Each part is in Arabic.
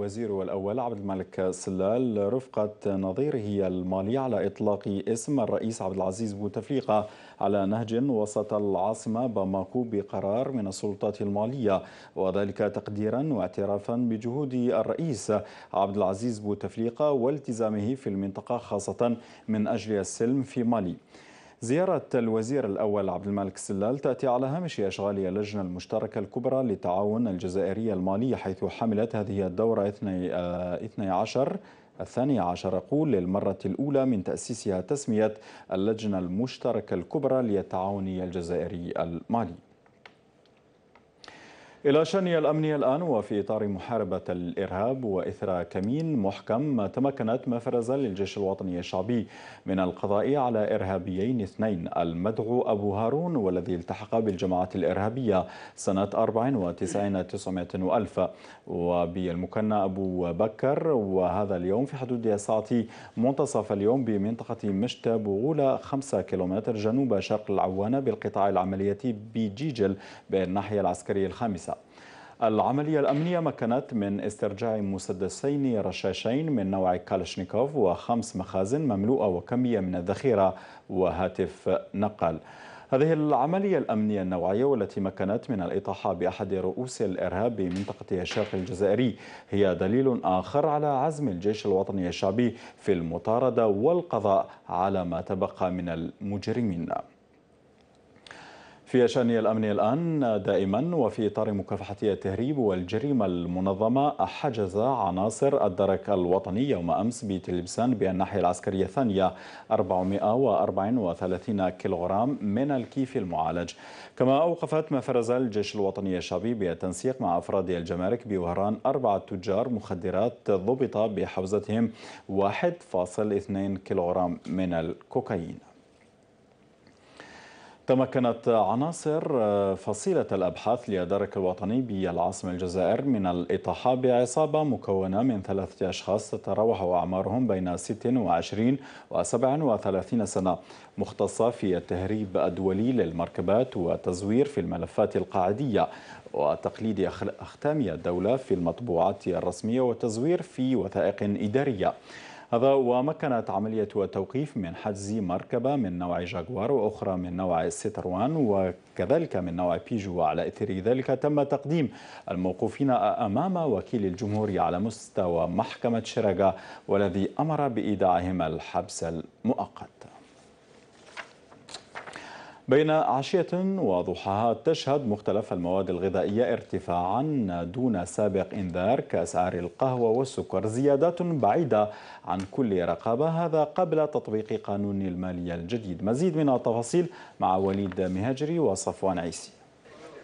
وزير الأول عبد الملك سلال رفقة نظيره المالي على إطلاق اسم الرئيس عبد العزيز بوتفليقة على نهج وسط العاصمة باماكو بقرار من السلطات المالية وذلك تقديرا واعترافا بجهود الرئيس عبد العزيز بوتفليقة والتزامه في المنطقة خاصة من أجل السلم في مالي زيارة الوزير الأول عبد الملك سلال تأتي على هامش أشغال اللجنة المشتركة الكبرى للتعاون الجزائرية المالية حيث حملت هذه الدورة 12 الثاني آه، عشر أقول للمرة الأولى من تأسيسها تسمية اللجنة المشتركة الكبرى للتعاون الجزائري المالي إلى شأني الأمني الآن وفي إطار محاربة الإرهاب وإثر كمين محكم تمكنت مفرزة للجيش الوطني الشعبي من القضاء على إرهابيين اثنين المدعو أبو هارون والذي التحق بالجماعة الإرهابية سنة 94 900 ألف وبالمكنى أبو بكر وهذا اليوم في حدود الساعة منتصف اليوم بمنطقة مشتى بغولة 5 كيلومتر جنوب شرق العوانة بالقطاع العملية بجيجل بالناحية العسكرية الخامسة العملية الأمنية مكنت من استرجاع مسدسين رشاشين من نوع كالشنيكوف وخمس مخازن مملوءة وكمية من الذخيرة وهاتف نقل هذه العملية الأمنية النوعية والتي مكنت من الإطاحة بأحد رؤوس الإرهاب بمنطقة الشرق الجزائري هي دليل آخر على عزم الجيش الوطني الشعبي في المطاردة والقضاء على ما تبقى من المجرمين في شأن الأمن الآن دائما وفي إطار مكافحة التهريب والجريمة المنظمة حجز عناصر الدرك الوطني يوم أمس بتلبسان بالناحية العسكرية الثانية 434 كيلوغرام من الكيف المعالج كما أوقفت ما فرز الجيش الوطني الشعبي بالتنسيق مع أفراد الجمارك بوهران أربعة تجار مخدرات ضبط بحوزتهم 1.2 كيلوغرام من الكوكايين تمكنت عناصر آه، فصيلة الأبحاث للدرك الوطني بالعاصمة الجزائر من الإطاحة بعصابة مكونة من ثلاثة أشخاص تتراوح أعمارهم بين 26 و 37 سنة مختصة في التهريب الدولي للمركبات والتزوير في الملفات القاعدية وتقليد أختام الدولة في المطبوعات الرسمية والتزوير في وثائق إدارية هذا ومكنت عملية التوقيف من حجز مركبة من نوع جاكوار وأخرى من نوع ستروان وكذلك من نوع بيجو وعلى إثر ذلك تم تقديم الموقوفين أمام وكيل الجمهورية على مستوى محكمة شرقة والذي أمر بإيداعهم الحبس المؤقت بين عشية وضحاها تشهد مختلف المواد الغذائية ارتفاعا دون سابق انذار كأسعار القهوة والسكر زيادات بعيدة عن كل رقابة هذا قبل تطبيق قانون المالية الجديد مزيد من التفاصيل مع وليد مهاجري وصفوان عيسي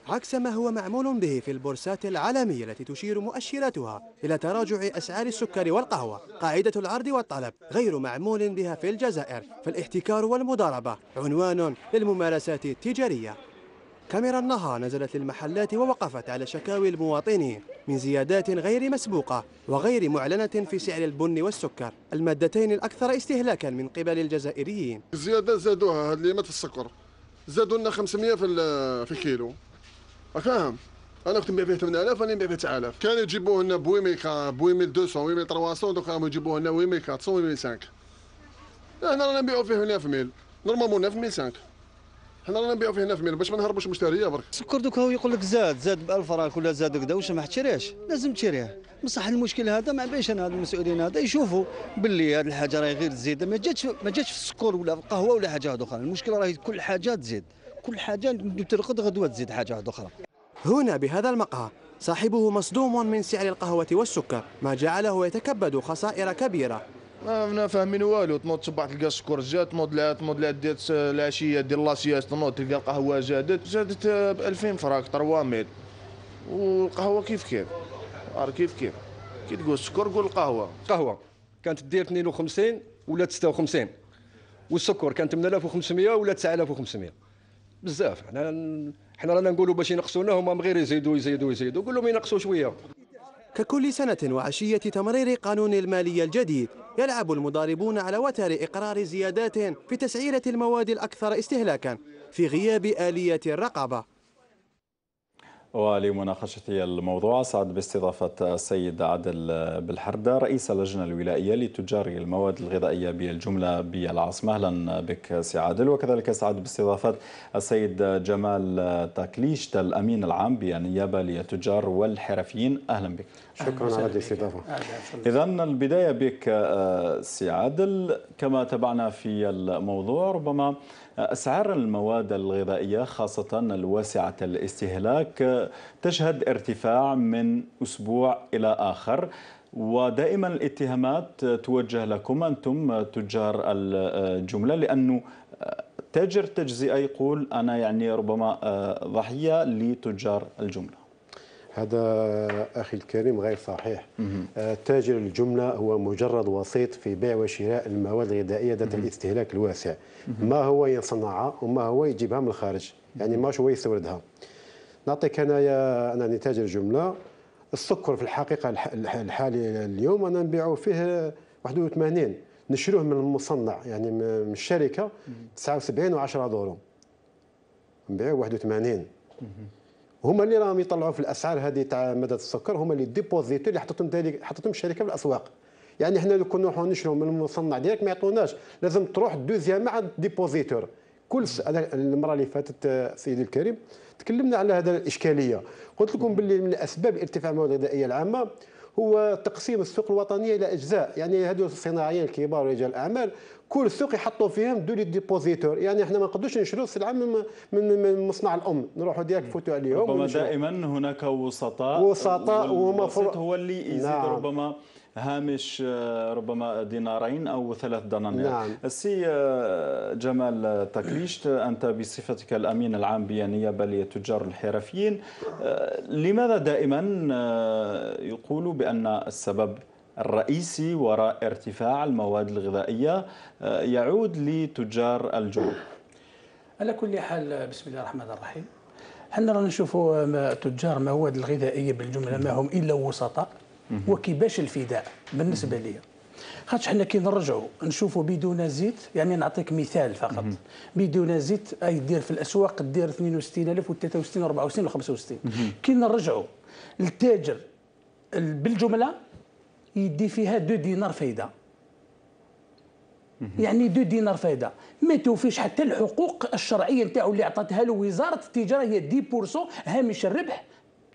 عكس ما هو معمول به في البورصات العالمية التي تشير مؤشراتها إلى تراجع أسعار السكر والقهوة قاعدة العرض والطلب غير معمول بها في الجزائر فالاحتكار والمضاربة عنوان للممارسات التجارية كاميرا النها نزلت للمحلات ووقفت على شكاوي المواطنين من زيادات غير مسبوقة وغير معلنة في سعر البن والسكر المادتين الأكثر استهلاكا من قبل الجزائريين الزيادة زادوها هذه في السكر زادوا لنا 500 في الكيلو فاهم انا كنت نبيع فيه 8000 انا نبيع فيه 9000 كانوا يجيبوه لنا بويميكا بويمي 200 بويمي 300 دوك راهم يجيبوه لنا ويمي 400 ويمي 500 هنا رانا نبيعو فيه 9000 نورمالمون 9500 حنا رانا نبيعو فيه 9000 باش ما نهربوش المشتريه برك السكر دوك هو يقول لك زاد زاد ب 1000 فرانك ولا زاد كذا واش ما حتشريهش لازم تشريه بصح المشكل هذا ما بينش انا هاد المسؤولين هذا يشوفوا باللي هاد الحاجه راهي غير تزيد ما جاتش ما جاتش في السكر ولا في القهوه ولا حاجه اخرى المشكل راهي كل حاجه تزيد كل حاجه ترقد غدوه تزيد حاجه واحده اخرى هنا بهذا المقهى صاحبه مصدوم من سعر القهوة والسكر ما جعله يتكبد خسائر كبيرة ما فاهمين والو تنوض تبع تلقى السكر زاد تنوض لا تنوض لا العشيه دير لاسياس تنوض تلقى القهوه زادت زادت ب 2000 فرانك 300 والقهوه كيف كيف ار كيف كيف كي تقول السكر قول القهوه القهوه كانت دير 52 ولا 56 والسكر كان 8500 ولا 9500 بزاف حنا حنا رانا نقولوا باش ينقصونا هما من غير يزيدوا يزيدوا يزيدوا قول لهم ينقصوا شويه ككل سنة وعشية تمرير قانون المالية الجديد يلعب المضاربون على وتر إقرار زيادات في تسعيرة المواد الأكثر استهلاكا في غياب آلية الرقابة ولمناقشة الموضوع سعد باستضافة السيد عادل بالحردة رئيس اللجنة الولائية لتجار المواد الغذائية بالجملة بالعاصمة أهلا بك سي عادل وكذلك سعد باستضافة السيد جمال تاكليشت الأمين العام بالنيابة للتجار والحرفيين أهلا بك شكرا على الاستضافة إذا البداية بك آه، سي عادل كما تابعنا في الموضوع ربما أسعار المواد الغذائية خاصة الواسعة الاستهلاك تشهد ارتفاع من أسبوع إلى آخر ودائما الاتهامات توجه لكم أنتم تجار الجملة لأنه تاجر تجزئة يقول أنا يعني ربما ضحية لتجار الجملة هذا أخي الكريم غير صحيح تاجر الجملة هو مجرد وسيط في بيع وشراء المواد الغذائية ذات الاستهلاك الواسع ما هو يصنعها وما هو يجيبها من الخارج يعني ما هو يستوردها نعطيك انايا انا نتاج الجمله السكر في الحقيقه الحالي اليوم انا نبيعوا فيه 81 نشروه من المصنع يعني من الشركه 79 و10 دورو نبيعوا 81 هما اللي راهم يطلعوا في الاسعار هذه تاع مدد السكر هما اللي ديبوزيتور اللي حطتهم ذلك حطتهم الشركه في الاسواق يعني احنا لو كنا نروحوا نشروا من المصنع ديالك ما يعطوناش لازم تروح دوزيام مع ديبوزيتور كل المره اللي فاتت سيدي الكريم تكلمنا على هذا الاشكاليه قلت لكم باللي من اسباب ارتفاع المواد الغذائيه العامه هو تقسيم السوق الوطنيه الى اجزاء يعني هذو الصناعيين الكبار ورجال الاعمال كل سوق يحطوا فيهم دولي ديبوزيتور يعني احنا ما نقدروش نشريو السلعه من من مصنع الام نروحوا ديريكت فوتو عليهم ربما دائما هناك وسطاء وسطاء وهما هو اللي يزيد نعم. ربما هامش آه، ربما دينارين أو ثلاث دنانير نعم. السي آه، جمال تكليشت أنت بصفتك الأمين العام بنيابة للتجار الحرفيين آه، لماذا دائما يقول بأن السبب الرئيسي وراء ارتفاع المواد الغذائية يعود لتجار الجو على كل حال بسم الله الرحمن الرحيم حنا رانا نشوفوا تجار المواد الغذائيه بالجمله ما هم الا وسطاء وكيفاش الفداء بالنسبه لي خاطش حنا كي نرجعوا نشوفوا بدون زيت يعني نعطيك مثال فقط بدون زيت اي دير في الاسواق دير 62000 و 63 و 64 و 65 كي نرجعوا للتاجر بالجمله يدي فيها دو دينار فايده يعني دو دينار فايده ما توفيش حتى الحقوق الشرعيه نتاعو اللي عطاتها له وزاره التجاره هي 10% هامش الربح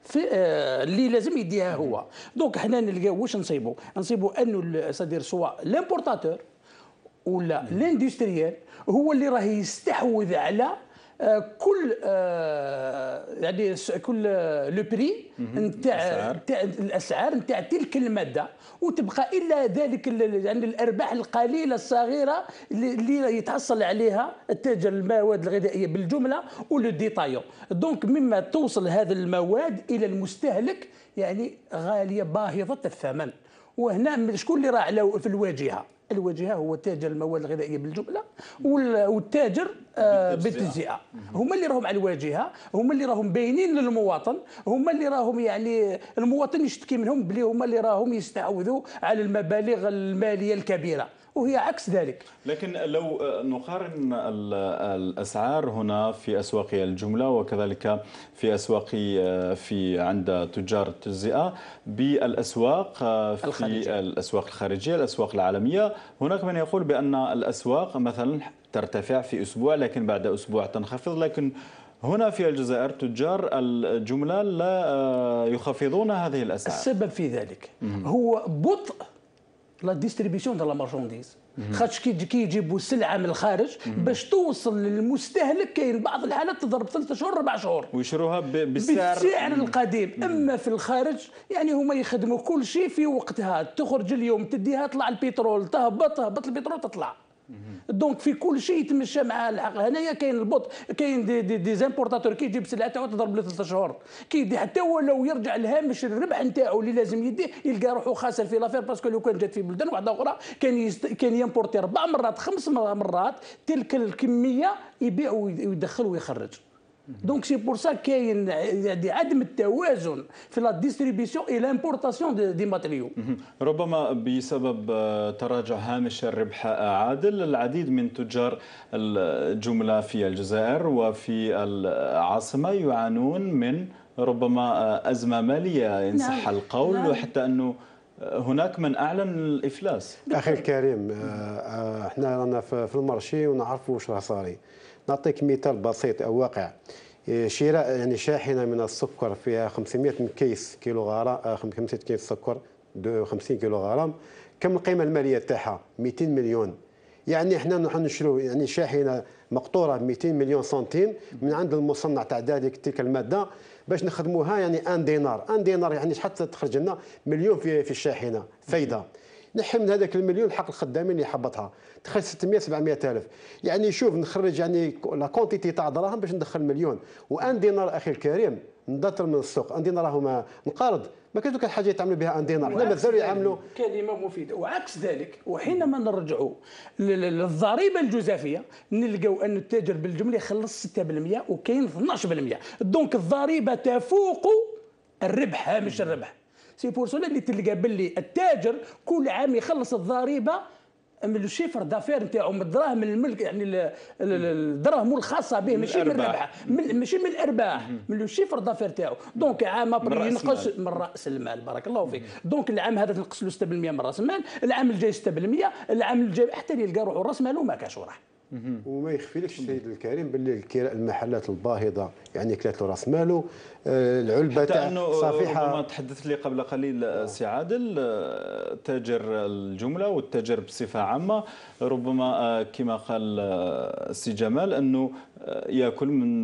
في آه، اللي لازم يديها هو دونك حنا نلقاو واش نصيبوا نصيبوا انه سادير سواء لامبورتاتور ولا لاندستريال هو اللي راه يستحوذ على آه، كل آه، يعني كل آه، لو بري نتاع نتاع الاسعار نتاع تلك الماده وتبقى الا ذلك يعني الارباح القليله الصغيره اللي يتحصل عليها التاجر المواد الغذائيه بالجمله ولو ديتايون دونك مما توصل هذه المواد الى المستهلك يعني غاليه باهظه الثمن وهنا شكون اللي راه في الواجهه الواجهه هو تاجر المواد الغذائيه بالجمله والتاجر آه، بالتجزئه هما اللي راهم على الواجهه هما اللي راهم باينين للمواطن هما اللي راهم يعني المواطن يشتكي منهم بلي هما اللي راهم يستعوذوا على المبالغ الماليه الكبيره وهي عكس ذلك لكن لو نقارن الأسعار هنا في أسواق الجملة وكذلك في أسواق في عند تجار التجزئة بالأسواق آه، في الخارجية. الأسواق الخارجية الأسواق العالمية هناك من يقول بأن الأسواق مثلا ترتفع في أسبوع لكن بعد أسبوع تنخفض لكن هنا في الجزائر تجار الجملة لا آه، يخفضون هذه الأسعار السبب في ذلك هو بطء لا ديستريبيسيون ديال لا مارشونديز خاطش كي كيجيبوا السلعه من الخارج باش توصل للمستهلك كاين بعض الحالات تضرب ثلاث شهور اربع شهور ويشروها بالسعر بالسعر القديم اما في الخارج يعني هما يخدموا كل شيء في وقتها تخرج اليوم تديها طلع البترول تهبط تهبط البترول تطلع دونك في كل شيء يتمشى مع العقل هنايا كاين البط كاين دي دي, دي زامبورتاتور كيجيب سلعه تاعو تضرب له ثلاث شهور كيدي حتى هو لو يرجع لهامش الربح نتاعو اللي لازم يديه يلقى روحو خاسر في لافير باسكو لو كان جات في بلدان واحده اخرى كان يست... كان يمبورتي اربع مرات خمس مرات تلك الكميه يبيع ويدخل ويخرج دونك سي بور سا كاين يعني عدم التوازن في لا ديستريبيسيون اي لامبورتاسيون دي ماتريو ربما بسبب آه، تراجع هامش الربح آه، عادل العديد من تجار الجمله في الجزائر وفي العاصمه يعانون من ربما آه، ازمه ماليه ان نعم. صح نعم. القول نعم. وحتى انه هناك من اعلن الافلاس اخي الكريم احنا رانا في المارشي ونعرفوا واش راه صاري نعطيك مثال بسيط او واقع إيه، شراء يعني شاحنه من السكر فيها 500 كيس كيلو غرام آه، 500 كيس سكر 50 كيلو غرام كم القيمه الماليه تاعها 200 مليون يعني احنا نروح نشرو يعني شاحنه مقطوره ب 200 مليون سنتيم من عند المصنع تاع ذلك تلك الماده باش نخدموها يعني ان دينار ان دينار يعني حتى تخرج لنا مليون في في الشاحنه فايده نحي من هذاك المليون حق الخدامين اللي حبطها دخل 600 700 الف يعني شوف نخرج يعني لا كونتيتي تاع دراهم باش ندخل مليون وان دينار اخي الكريم ندثر من السوق ان دينار راهو نقرض ما كانش كان حاجه يتعاملوا بها ان دينار لا مازالوا يعاملوا كلمه مفيده وعكس ذلك وحينما نرجعوا للضريبه الجزافيه نلقوا ان التاجر بالجمله يخلص 6% وكاين 12% دونك الضريبه تفوق الربح هامش الربح سي بور سولا اللي تلقى باللي التاجر كل عام يخلص الضريبه من الشيفر دافير نتاعو من الدراهم الملك يعني الدراهم الخاصه به ماشي من الربح ماشي من الارباح من الشيفر دافير تاعو دونك عام ابريل ينقص من راس المال بارك الله فيك دونك العام هذا تنقص له 6% من راس المال العام الجاي 6% العام الجاي حتى اللي يلقى روحه راس ماله ما كاش وراح وما يخفيلكش السيد الكريم باللي المحلات الباهظه يعني كلات راس ماله آه، العلبه حتى انه صفيحه ربما تحدث لي قبل قليل آه، سي عادل آه، تاجر الجمله والتاجر بصفه عامه ربما كما قال سي جمال انه ياكل من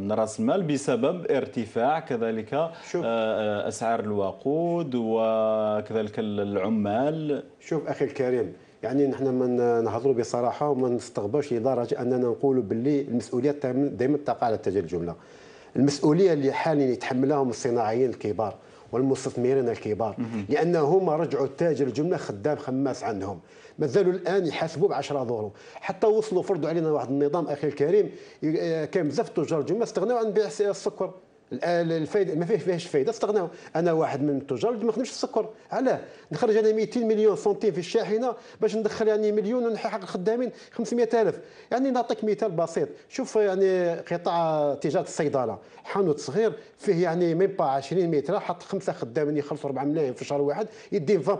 من راس المال بسبب ارتفاع كذلك شوف. اسعار الوقود وكذلك العمال شوف اخي الكريم يعني نحن ما نهضروا بصراحه وما نستغبوش لدرجه اننا نقولوا باللي المسؤوليه دائما تقع على تاجر الجمله المسؤوليه اللي حاليا يتحملها الصناعيين الكبار والمستثمرين الكبار لان هما رجعوا تاجر الجمله خدام خماس عندهم مازالوا الان يحاسبوا ب 10 دورو حتى وصلوا فرضوا علينا واحد النظام اخي الكريم آه، كان بزاف التجار الجمله استغناوا عن بيع السكر الفايده ما فيه فيهاش فايده استغناو انا واحد من التجار اللي ما نخدمش السكر علاه نخرج انا 200 مليون سنتيم في الشاحنه باش ندخل يعني مليون ونحقق خدامين 500000 يعني نعطيك مثال بسيط شوف يعني قطاع تجاره الصيدله حانوت صغير فيه يعني ميم با 20 متر حط خمسه خدامين يخلصوا 4 ملايين في شهر واحد يدي 20%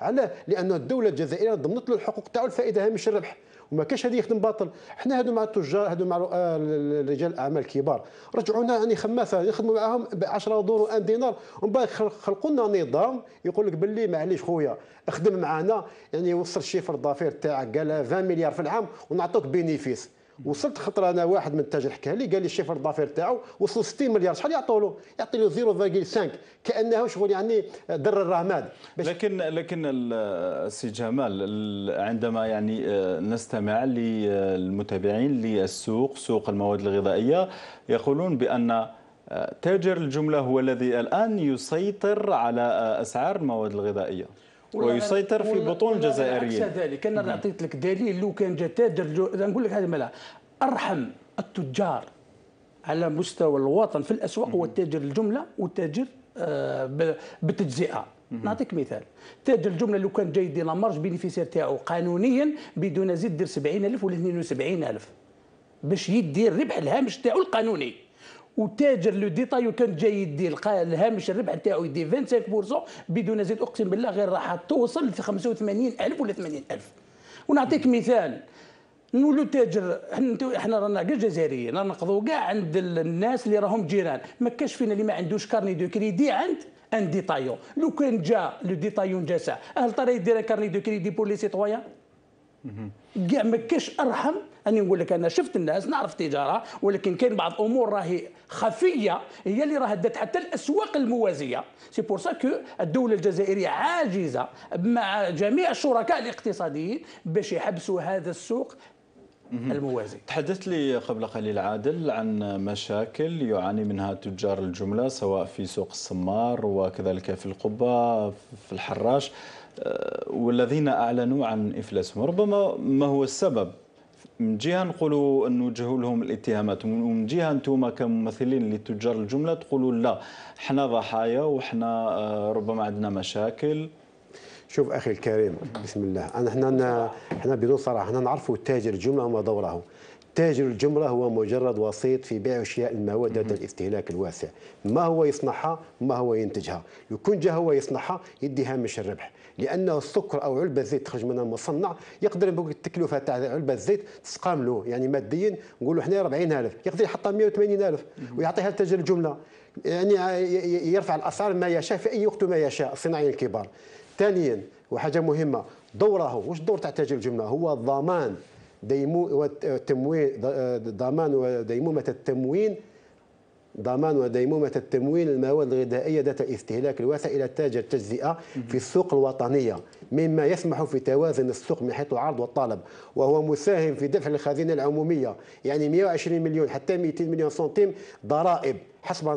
علاه لان الدوله الجزائريه ضمنت له الحقوق تاعو الفائده هامش الربح وما كاش هذه يخدم باطل حنا هادو مع التجار هادو مع آه، رجال الاعمال الكبار رجعونا يعني خماسه يخدموا معاهم ب 10 دور و1 دينار ومن بعد خلقوا لنا نظام يقول لك باللي معليش خويا اخدم معنا يعني وصل الشيفر الضفير تاعك قال 20 مليار في العام ونعطوك بينيفيس وصلت خطره انا واحد من التاجر حكى لي قال لي الشيفر دافير تاعو وصل 60 مليار شحال يعطوا له؟ يعطي له 0.5 كانه شغل يعني در الرهمان لكن لكن السي جمال عندما يعني آه، نستمع للمتابعين للسوق سوق المواد الغذائيه يقولون بان آه، تاجر الجمله هو الذي الان يسيطر على آه، اسعار المواد الغذائيه ويسيطر في البطون الجزائريه عكس ذلك انا نعم. اعطيت لك دليل لو كان جا تاجر نقول لك هذا ملا ارحم التجار على مستوى الوطن في الاسواق هو التاجر الجمله والتاجر آه، بالتجزئه نعطيك مثال تاجر الجمله لو كان جاي يدير مارج بينيفيسير تاعو قانونيا بدون زيد دير 70000 ولا 72000 باش يدير الربح الهامش تاعو القانوني وتاجر لو ديتاي كان جاي يدي الهامش الربح تاعو يدي 25% بدون زيد اقسم بالله غير راح توصل ل 85000 ولا 80000 ونعطيك مثال نولو تاجر حنا حنا رانا كاع جزائريين رانا نقضوا كاع عند الناس اللي راهم جيران ما كاش فينا اللي ما عندوش كارني دو كريدي عند ان ديتايون لو كان جا لو ديتايون جا ساعه هل ترى يدير كارني دو كريدي بور لي سيتويان كاع ما كاش ارحم اني نقول لك انا شفت الناس نعرف التجاره ولكن كاين بعض امور راهي خفيه هي اللي راها دات حتى الاسواق الموازيه سي بور سا كو الدوله الجزائريه عاجزه مع جميع الشركاء الاقتصاديين باش يحبسوا هذا السوق الموازي تحدثت لي قبل قليل عادل عن مشاكل يعاني منها تجار الجملة سواء في سوق السمار وكذلك في القبة في الحراش آه، والذين اعلنوا عن افلاسهم ربما ما هو السبب من جهه نقولوا نوجهوا لهم الاتهامات ومن جهه انتم كممثلين لتجار الجمله تقولوا لا احنا ضحايا وحنا آه، ربما عندنا مشاكل شوف اخي الكريم بسم الله انا حنا حنا بدون صراحه احنا نعرفوا تاجر الجمله وما دوره تاجر الجمله هو مجرد وسيط في بيع اشياء المواد ذات الاستهلاك الواسع ما هو يصنعها ما هو ينتجها لو كان جا هو يصنعها يديها مش الربح لانه السكر او علبه الزيت تخرج منها مصنع يقدر التكلفه تاع علبه الزيت تسقام له يعني ماديا نقولوا حنا 40000 يقدر يحطها 180000 ويعطيها لتاجر الجمله يعني يرفع الاسعار ما يشاء في اي وقت ما يشاء الصناعيين الكبار ثانيا وحاجه مهمه دوره واش الدور تاع تاجر الجمله هو الضمان ديمو والتموين آه، ضمان وديمومه التموين ضمان وديمومة التمويل المواد الغذائية ذات الاستهلاك الواسع إلى تاج التجزئة في السوق الوطنية مما يسمح في توازن السوق من حيث العرض والطلب وهو مساهم في دفع الخزينة العمومية يعني 120 مليون حتى 200 مليون سنتيم ضرائب حسب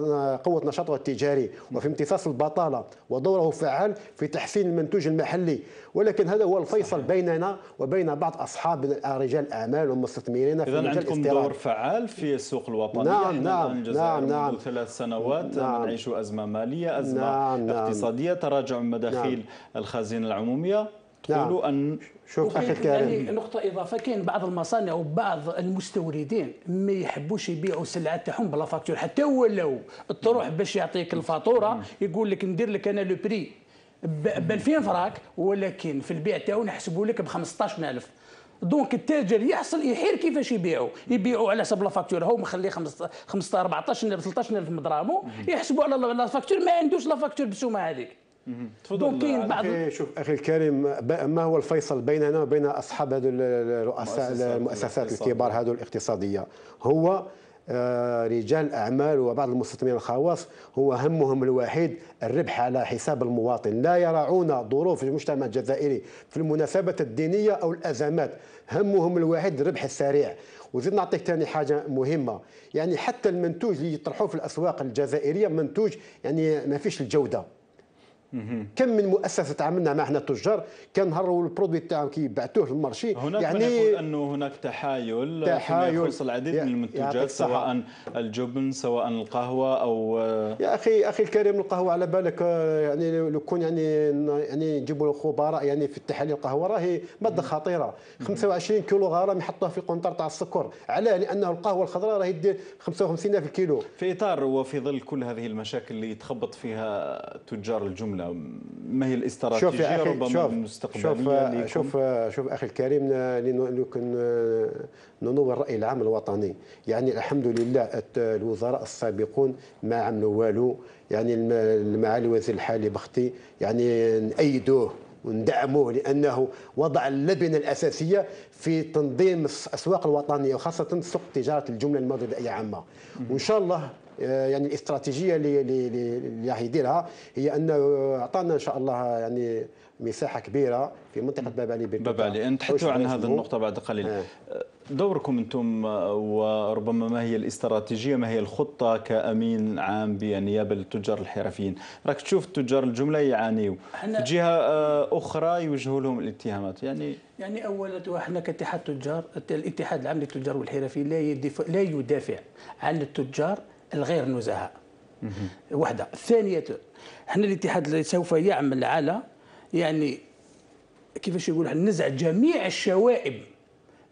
قوة نشاطه التجاري وفي امتصاص البطالة ودوره فعال في تحسين المنتوج المحلي ولكن هذا هو الفيصل بيننا وبين بعض أصحاب رجال الأعمال والمستثمرين في إذا عندكم الاستيراد. دور فعال في السوق الوطني نعم نعم نعم نعم منذ نعم. ثلاث سنوات نعم نعيش أزمة مالية أزمة نعم, نعم. اقتصادية تراجع مداخيل نعم الخزينة العمومية تقولوا نعم. أن شوف أخي الكريم يعني نقطة إضافة كاين بعض المصانع وبعض المستوردين ما يحبوش يبيعوا السلعة تاعهم بلا فاكتور حتى ولو تروح باش يعطيك الفاتورة يقول لك ندير لك أنا لو بري ب 2000 فراك ولكن في البيع تاعو نحسبوا لك ب 15000 دونك التاجر يحصل يحير كيفاش يبيعوا يبيعوا على حسب لا فاكتور هو مخلي 15 14 13000 من دراهمو يحسبوا على لا فاكتور ما عندوش لا فاكتور بالسومه هذيك دونك كاين بعض شوف اخي الكريم ما هو الفيصل بيننا وبين اصحاب هذو الرؤساء المؤسسات الكبار هذو الاقتصاديه هو آه، رجال الاعمال وبعض المستثمرين الخواص هو همهم الوحيد الربح على حساب المواطن لا يرعون ظروف المجتمع الجزائري في المناسبه الدينيه او الازمات همهم الوحيد الربح السريع وزيد نعطيك ثاني حاجه مهمه يعني حتى المنتوج اللي يطرحوه في الاسواق الجزائريه منتوج يعني ما فيش الجوده كم من مؤسسه تعاملنا مع احنا التجار كان نهار البرودوي تاعهم كي للمارشي هناك يعني يقول انه هناك تحايل تحايل يخص العديد من المنتجات سواء الجبن سواء القهوه او يا اخي اخي الكريم القهوه على بالك آه، يعني لو كون يعني يعني نجيبوا الخبراء يعني في التحاليل القهوه راهي ماده خطيره 25 كيلو غرام يحطوها في قنطار تاع السكر علاه لانه القهوه الخضراء راهي دير 55 الكيلو في اطار وفي ظل كل هذه المشاكل اللي تخبط فيها تجار الجمله ما هي الاستراتيجيه ربما شوف المستقبليه شوف آه، شوف آه، شوف اخي الكريم لكن آه، ننور الراي العام الوطني يعني الحمد لله الوزراء السابقون ما عملوا والو يعني معالي الوزير الحالي بختي يعني نأيدوه وندعموه لانه وضع اللبنه الاساسيه في تنظيم الاسواق الوطنيه وخاصه سوق تجاره الجمله المغربيه عامه وان شاء الله آه، يعني الاستراتيجيه اللي اللي راح يديرها هي انه اعطانا ان شاء الله يعني مساحه كبيره في منطقه باب علي باب علي نتحدثوا عن هذه النقطه بعد قليل آه. آه، دوركم انتم آه، وربما ما هي الاستراتيجيه ما هي الخطه كامين عام بنيابه للتجار الحرفيين راك تشوف تجار الجمله يعانيوا جهه اخرى يوجهوا لهم الاتهامات يعني يعني اولا احنا كاتحاد تجار الاتحاد العام للتجار والحرفيين لا لا يدافع عن التجار الغير نزهاء وحده ثانيه احنا الاتحاد سوف يعمل على يعني كيفاش يقولوا نزع جميع الشوائب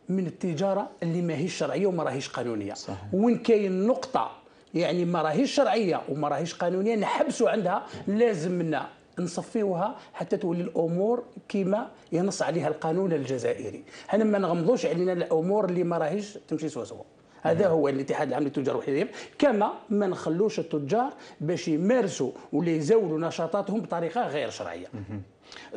من التجاره اللي ماهيش شرعيه وما راهيش قانونيه صحيح. وين كاين نقطه يعني ما راهيش شرعيه وما راهيش قانونيه نحبسوا عندها لازمنا نصفيوها حتى تولي الامور كما ينص عليها القانون الجزائري احنا ما نغمضوش علينا الامور اللي ما راهيش تمشي سوا سوا هذا هو الاتحاد العام للتجار والحريم كما ما نخلوش التجار باش يمارسوا ولا يزاولوا نشاطاتهم بطريقه غير شرعيه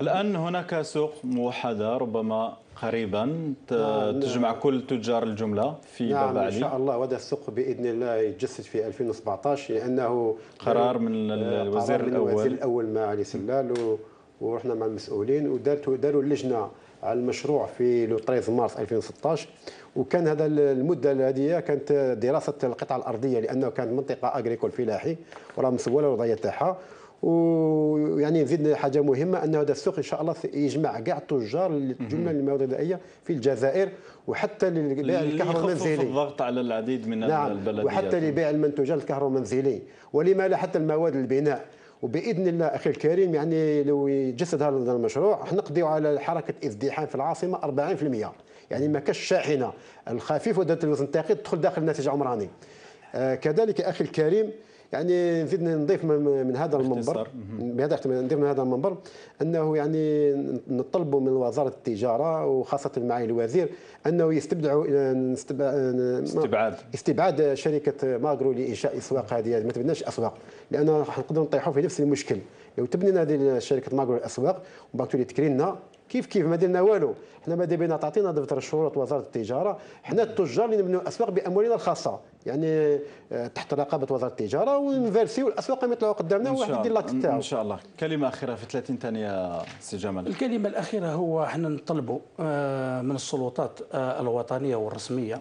الآن هناك سوق موحدة ربما قريبا آه، نعم. تجمع كل تجار الجملة في نعم بابا علي إن شاء الله وهذا السوق بإذن الله يتجسد في 2017 لأنه آه، قرار من الوزير قرار الأول الوزير الأول مع علي سلال ورحنا مع المسؤولين وداروا داروا اللجنة على المشروع في لو 13 مارس 2016 وكان هذا المده هذه كانت دراسه القطعه الارضيه لانه كانت منطقه اغريكول فلاحي وراه مسوله الوضعيه تاعها ويعني نزيد حاجه مهمه ان هذا السوق ان شاء الله يجمع كاع التجار الجمله المواد الغذائيه في الجزائر وحتى لبيع الكهرباء المنزلي الضغط على العديد من نعم البلديات وحتى لبيع المنتوجات الكهرباء المنزلي ولما لا حتى المواد البناء وباذن الله اخي الكريم يعني لو يجسد هذا المشروع نقضي على حركه ازدحام في العاصمه 40% يعني ما كاش الشاحنه الخفيف ودرت الوزن تدخل داخل الناتج العمراني آه، كذلك اخي الكريم يعني نزيد نضيف من هذا المنبر بهذا نضيف من هذا المنبر انه يعني نطلب من وزاره التجاره وخاصه معالي الوزير انه يستبدعوا استبعاد استبعاد شركه ماغرو لانشاء اسواق هذه ما تبناش اسواق لان راح نقدروا نطيحوا في نفس المشكل لو تبنينا هذه شركه ماغرو الاسواق ومن بعد تكريننا كيف كيف ما درنا والو حنا ماذا بينا تعطينا دفتر الشروط وزاره التجاره حنا التجار اللي نبنوا الاسواق باموالنا الخاصه يعني آه، تحت رقابه وزاره التجاره ونفيرسيو الاسواق اللي يطلعوا قدامنا واحد يدير لاك تاعو ان شاء الله كلمه اخيره في 30 ثانيه سي جمال الكلمه الاخيره هو حنا نطلبوا آه، من السلطات آه، الوطنيه والرسميه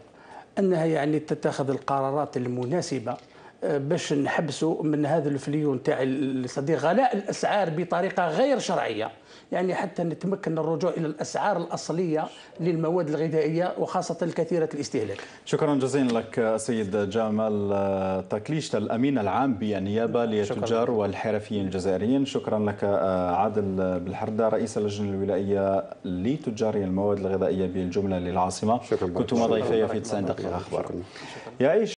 انها يعني تتخذ القرارات المناسبه باش نحبسوا من هذا الفليون تاع الصديق غلاء الاسعار بطريقه غير شرعيه يعني حتى نتمكن الرجوع الى الاسعار الاصليه للمواد الغذائيه وخاصه الكثيره الاستهلاك. شكرا جزيلا لك السيد جمال تكليش الامين العام بالنيابه للتجار والحرفيين الجزائريين، شكرا لك آه، عادل بالحرده رئيس اللجنه الولائيه لتجار المواد الغذائيه بالجمله للعاصمه. شكرا كنتما ضيفي في 90 دقيقه اخبار. يعيش